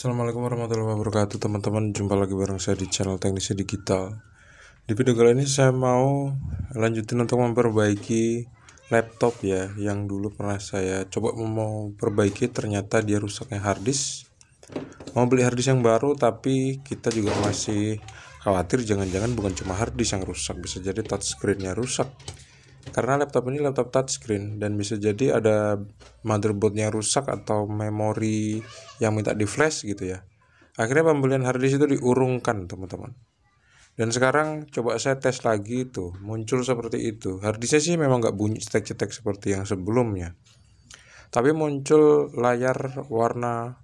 Assalamualaikum warahmatullahi wabarakatuh teman-teman Jumpa lagi bareng saya di channel teknisi digital Di video kali ini saya mau lanjutin untuk memperbaiki laptop ya Yang dulu pernah saya coba mau perbaiki ternyata dia rusaknya harddisk Mau beli harddisk yang baru tapi kita juga masih khawatir jangan-jangan bukan cuma harddisk yang rusak Bisa jadi touchscreennya rusak karena laptop ini laptop touchscreen dan bisa jadi ada motherboardnya rusak atau memori yang minta di flash gitu ya akhirnya pembelian harddisk itu diurungkan teman-teman dan sekarang coba saya tes lagi itu muncul seperti itu harddisknya sih memang nggak bunyi cetek-cetek seperti yang sebelumnya tapi muncul layar warna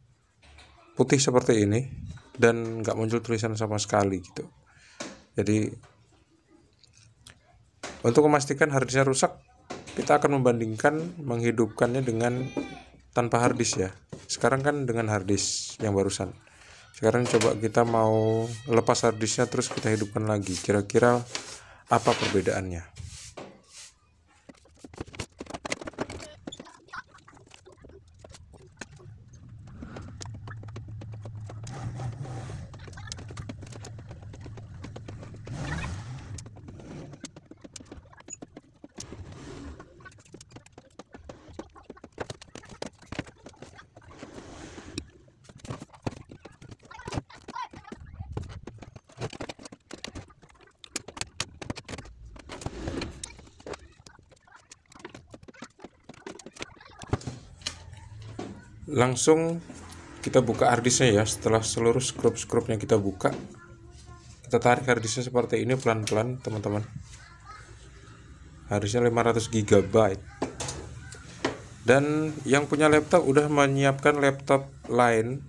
putih seperti ini dan nggak muncul tulisan sama sekali gitu jadi untuk memastikan harddisknya rusak, kita akan membandingkan menghidupkannya dengan tanpa harddisk ya. Sekarang kan dengan harddisk yang barusan. Sekarang coba kita mau lepas harddisknya terus kita hidupkan lagi. Kira-kira apa perbedaannya? langsung kita buka harddisknya ya setelah seluruh scrub-scrubnya kita buka kita tarik harddisknya seperti ini pelan-pelan teman-teman harusnya 500 GB dan yang punya laptop udah menyiapkan laptop lain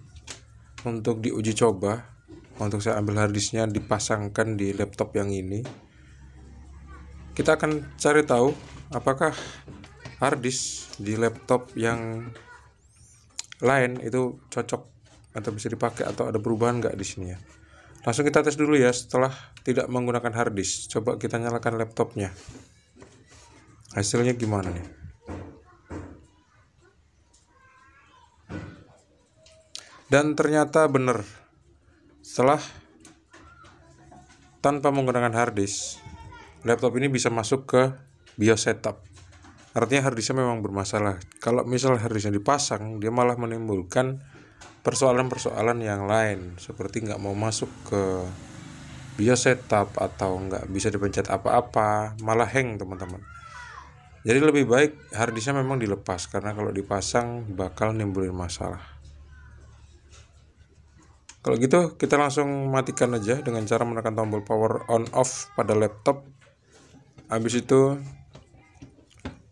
untuk diuji coba untuk saya ambil harddisknya dipasangkan di laptop yang ini kita akan cari tahu apakah harddisk di laptop yang lain itu cocok atau bisa dipakai atau ada perubahan nggak di sini ya langsung kita tes dulu ya setelah tidak menggunakan hard coba kita nyalakan laptopnya hasilnya gimana nih dan ternyata bener, setelah tanpa menggunakan hard laptop ini bisa masuk ke BIOS setup artinya harddisknya memang bermasalah kalau misal harddisknya dipasang dia malah menimbulkan persoalan-persoalan yang lain seperti nggak mau masuk ke BIOS setup atau nggak bisa dipencet apa-apa malah hang teman-teman jadi lebih baik harddisknya memang dilepas karena kalau dipasang bakal nimbulin masalah kalau gitu kita langsung matikan aja dengan cara menekan tombol power on off pada laptop habis itu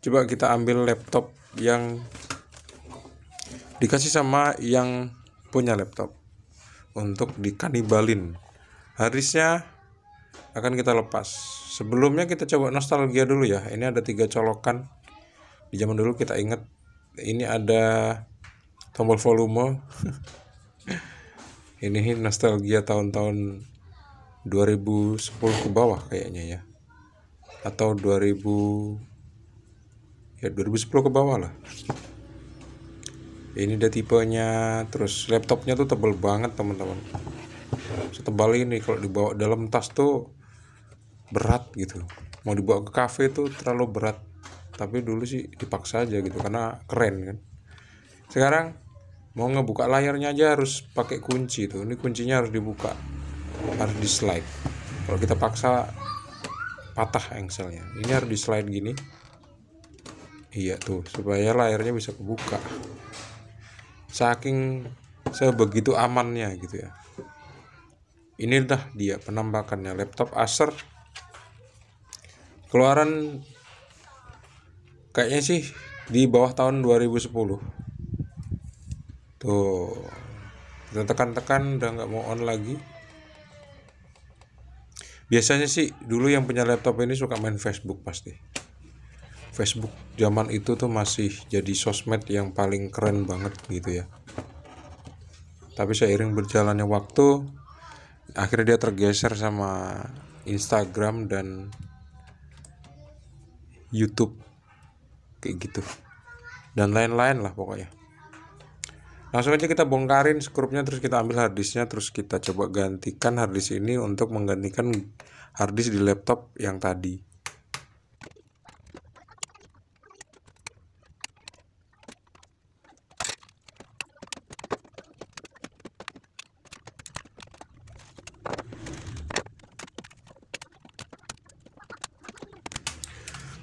coba kita ambil laptop yang dikasih sama yang punya laptop untuk dikanibalin harisnya akan kita lepas sebelumnya kita coba nostalgia dulu ya ini ada tiga colokan di zaman dulu kita ingat ini ada tombol volume ini nostalgia tahun-tahun 2010 ke bawah kayaknya ya atau 2000 ya 2010 ke bawah lah ini udah tipenya terus laptopnya tuh tebal banget teman-teman setebal ini kalau dibawa dalam tas tuh berat gitu mau dibawa ke cafe tuh terlalu berat tapi dulu sih dipaksa aja gitu karena keren kan sekarang mau ngebuka layarnya aja harus pakai kunci tuh ini kuncinya harus dibuka harus di slide kalau kita paksa patah engselnya ini harus di slide gini iya tuh supaya layarnya bisa kebuka saking sebegitu amannya gitu ya Ini inilah dia penampakannya laptop Acer keluaran kayaknya sih di bawah tahun 2010 tuh kita tekan-tekan udah nggak mau on lagi biasanya sih dulu yang punya laptop ini suka main Facebook pasti Facebook zaman itu tuh masih jadi sosmed yang paling keren banget gitu ya tapi seiring berjalannya waktu akhirnya dia tergeser sama Instagram dan YouTube kayak gitu dan lain-lain lah pokoknya langsung aja kita bongkarin skrupnya terus kita ambil harddisknya terus kita coba gantikan harddisk ini untuk menggantikan harddisk di laptop yang tadi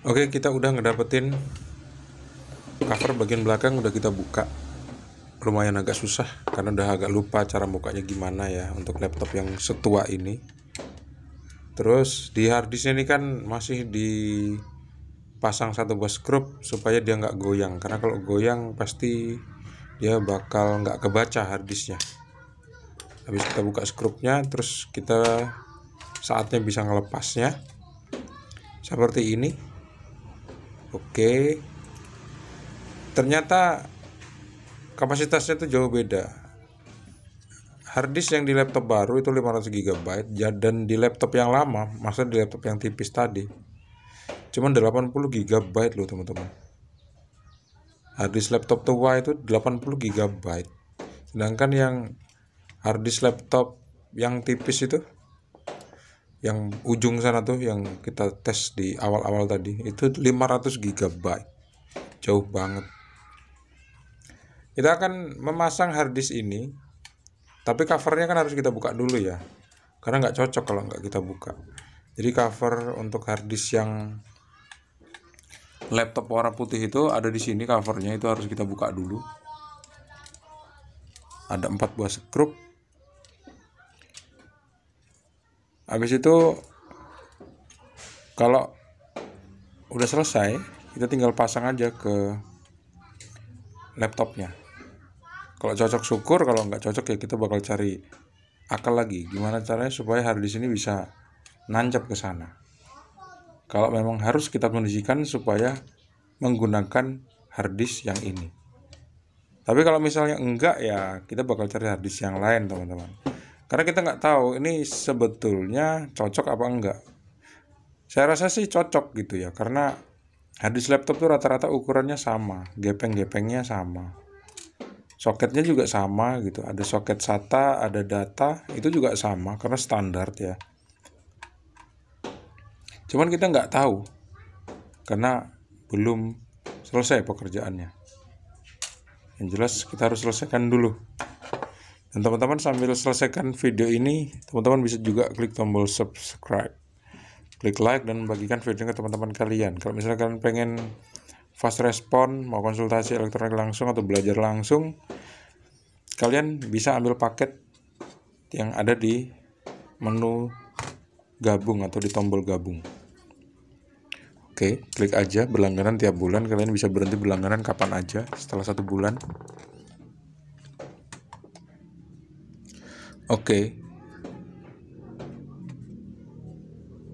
Oke, kita udah ngedapetin cover bagian belakang udah kita buka. Lumayan agak susah karena udah agak lupa cara bukanya gimana ya untuk laptop yang setua ini. Terus di harddisknya ini kan masih dipasang satu buah skrup supaya dia nggak goyang. Karena kalau goyang pasti dia bakal nggak kebaca harddisknya. Habis kita buka skrupnya, terus kita saatnya bisa ngelepasnya seperti ini Oke. Ternyata kapasitasnya itu jauh beda. Harddisk yang di laptop baru itu 500 GB dan di laptop yang lama, maksudnya di laptop yang tipis tadi, cuman 80 GB loh teman-teman. Harddisk laptop tua itu 80 GB. Sedangkan yang harddisk laptop yang tipis itu yang ujung sana tuh yang kita tes di awal-awal tadi itu 500 GB jauh banget kita akan memasang harddisk ini tapi covernya kan harus kita buka dulu ya karena nggak cocok kalau nggak kita buka jadi cover untuk harddisk yang laptop warna putih itu ada di sini covernya itu harus kita buka dulu ada empat buah skrup habis itu kalau udah selesai kita tinggal pasang aja ke laptopnya kalau cocok syukur kalau nggak cocok ya kita bakal cari akal lagi gimana caranya supaya harddisk ini bisa nancap ke sana kalau memang harus kita kondisikan supaya menggunakan harddisk yang ini tapi kalau misalnya enggak ya kita bakal cari harddisk yang lain teman-teman karena kita nggak tahu ini sebetulnya cocok apa enggak. Saya rasa sih cocok gitu ya, karena hadis laptop tuh rata-rata ukurannya sama, gepeng-gepengnya sama. Soketnya juga sama gitu, ada soket SATA, ada data, itu juga sama karena standar ya. Cuman kita nggak tahu karena belum selesai pekerjaannya. Yang jelas kita harus selesaikan dulu. Dan teman-teman sambil selesaikan video ini, teman-teman bisa juga klik tombol subscribe. Klik like dan bagikan video ke teman-teman kalian. Kalau misalnya kalian pengen fast respon, mau konsultasi elektronik langsung atau belajar langsung, kalian bisa ambil paket yang ada di menu gabung atau di tombol gabung. Oke, klik aja berlangganan tiap bulan. Kalian bisa berhenti berlangganan kapan aja setelah satu bulan. Oke.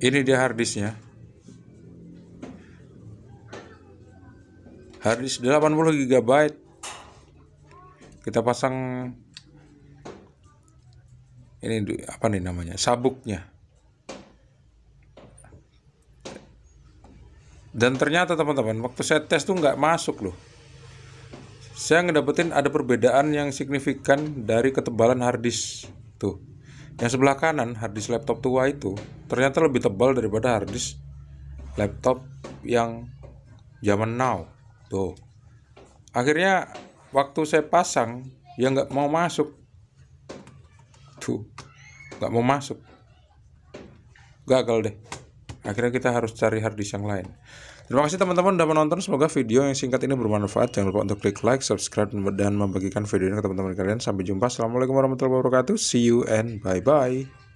Ini dia harddisknya. Harddisk 80 GB. Kita pasang ini apa nih namanya? Sabuknya. Dan ternyata teman-teman, waktu saya tes tuh nggak masuk loh. Saya ngedapetin ada perbedaan yang signifikan dari ketebalan harddisk Tuh. Yang sebelah kanan harddisk laptop tua itu ternyata lebih tebal daripada harddisk laptop yang zaman now. Tuh. Akhirnya waktu saya pasang ya nggak mau masuk. Tuh. Nggak mau masuk. Gagal deh akhirnya kita harus cari hard disk yang lain terima kasih teman-teman sudah menonton semoga video yang singkat ini bermanfaat jangan lupa untuk klik like subscribe dan membagikan video ini ke teman-teman kalian sampai jumpa assalamualaikum warahmatullahi wabarakatuh see you and bye bye